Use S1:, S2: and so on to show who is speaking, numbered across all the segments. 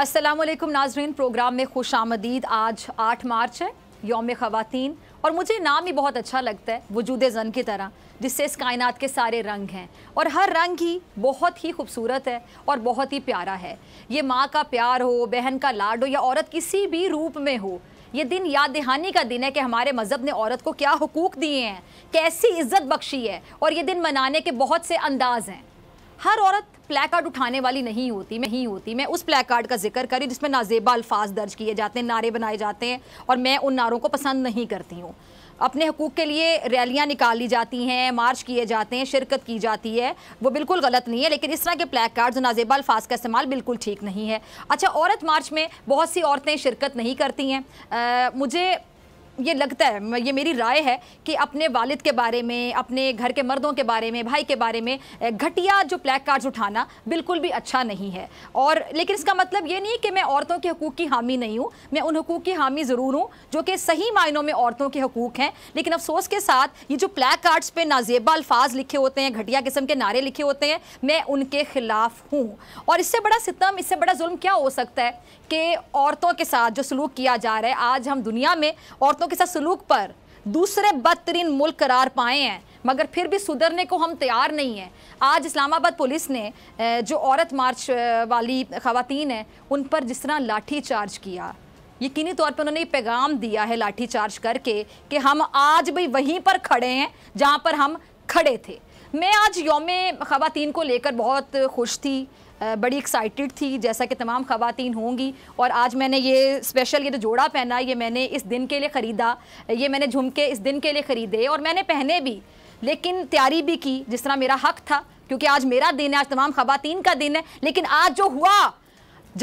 S1: असलम नाजरीन प्रोग्राम में खुश आमदीद आज आठ मार्च है योम ख़वातीन और मुझे नाम ही बहुत अच्छा लगता है वजूद जन की तरह जिससे इस कायनात के सारे रंग हैं और हर रंग ही बहुत ही खूबसूरत है और बहुत ही प्यारा है ये माँ का प्यार हो बहन का लाड हो या औरत किसी भी रूप में हो ये दिन याद दहानी का दिन है कि हमारे मज़हब ने औरत को क्या हकूक़ दिए हैं कैसी इज्जत बख्शी है और ये दिन मनाने के बहुत से अंदाज हैं हर औरत प्लैकार्ड उठाने वाली नहीं होती मैं ही होती मैं उस प्लैकार्ड का जिक्र करी जिसमें नाजेबा अल्फाज दर्ज किए जाते हैं नारे बनाए जाते हैं और मैं उन नारों को पसंद नहीं करती हूँ अपने हकूक़ के लिए रैलियाँ निकाली जाती हैं मार्च किए जाते हैं शिरकत की जाती है वो बिल्कुल गलत नहीं है लेकिन इस तरह के प्लैक कार्ड्स नाजेबा अल्फाज का इस्तेमाल बिल्कुल ठीक नहीं है अच्छा औरत मार्च में बहुत सी औरतें शिरकत नहीं करती हैं मुझे ये लगता है ये मेरी राय है कि अपने वालिद के बारे में अपने घर के मर्दों के बारे में भाई के बारे में घटिया जो ब्लैक कार्ड्स उठाना बिल्कुल भी अच्छा नहीं है और लेकिन इसका मतलब ये नहीं कि मैं औरतों के हकूक़ की हामी नहीं हूँ मैं उन हकूक़ की हामी ज़रूर हूँ जो कि सही मायनों में औरतों के हकूक़ हैं लेकिन अफसोस के साथ ये जो ब्लैक कार्ड्स पर नाजेबा अल्फाज लिखे होते हैं घटिया किस्म के नारे लिखे होते हैं मैं उनके ख़िलाफ़ हूँ और इससे बड़ा सितम इससे बड़ा जुल्म क्या हो सकता है कि औरतों के साथ जो सलूक किया जा रहा है आज हम दुनिया में औरतों औरतों के साथ सलूक पर दूसरे बदतरीन मुल्क करार पाए हैं मगर फिर भी सुधरने को हम तैयार नहीं हैं आज इस्लामाबाद पुलिस ने जो औरत मार्च वाली खातन हैं उन पर जिस तरह लाठी चार्ज किया यकीनी तौर पर उन्होंने पैगाम दिया है लाठी चार्ज करके कि हम आज भी वहीं पर खड़े हैं जहाँ पर हम खड़े थे मैं आज योम खातन को लेकर बहुत खुश थी बड़ी एक्साइटेड थी जैसा कि तमाम ख़वातीन होंगी और आज मैंने ये स्पेशल ये जो जोड़ा पहना ये मैंने इस दिन के लिए ख़रीदा ये मैंने झुमके इस दिन के लिए ख़रीदे और मैंने पहने भी लेकिन तैयारी भी की जिस तरह मेरा हक था क्योंकि आज मेरा दिन है आज तमाम खवातन का दिन है लेकिन आज जो हुआ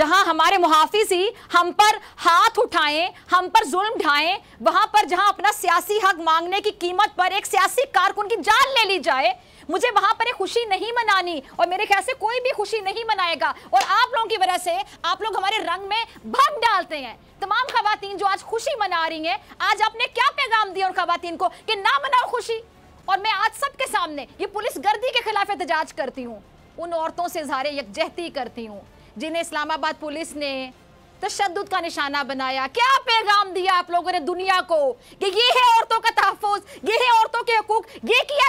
S1: जहां हमारे मुहाफिज ही हम पर हाथ उठाएं हम पर जुल्म ढाएं वहां पर जहां अपना सियासी हक मांगने की कीमत पर एक सियासी कारकुन की जान ले ली जाए मुझे वहां पर खुशी नहीं मनानी और मेरे ख्याल से कोई भी खुशी नहीं मनाएगा और आप लोगों की वजह से आप लोग हमारे रंग में भंग डालते हैं तमाम खातन जो आज खुशी मना रही हैं आज आपने क्या पैगाम दिया उन खातन को कि ना मनाओ खुशी और मैं आज सबके सामने ये पुलिस गर्दी के खिलाफ एहतजाज करती हूँ उन औरतों से इजहार यकजहती करती हूँ जिन्हें इस्लामाबाद पुलिस ने तशद का निशाना बनाया क्या पैगाम दिया आप लोगों ने दुनिया को कि ये है औरतों का तहफ़ ये है औरतों के हकूक ये किया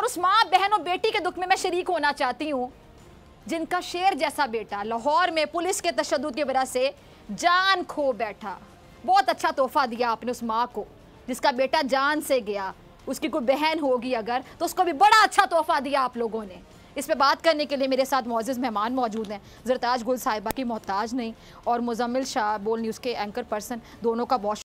S1: और उस माँ बहन और बेटी के दुख में मैं शरीक होना चाहती हूँ जिनका शेर जैसा बेटा लाहौर में पुलिस के तशद की वजह से जान खो बैठा बहुत अच्छा तोहफा दिया आपने उस माँ को जिसका बेटा जान से गया उसकी कोई बहन होगी अगर तो उसको भी बड़ा अच्छा तोहफा दिया आप लोगों ने इस पर बात करने के लिए मेरे साथ मोजिज मेहमान मौजूद हैं जरताज गुल साहिबा की मोहताज नहीं और मुजम्मिल शाह बोल न्यूज़ के एंकर पर्सन दोनों का बहुत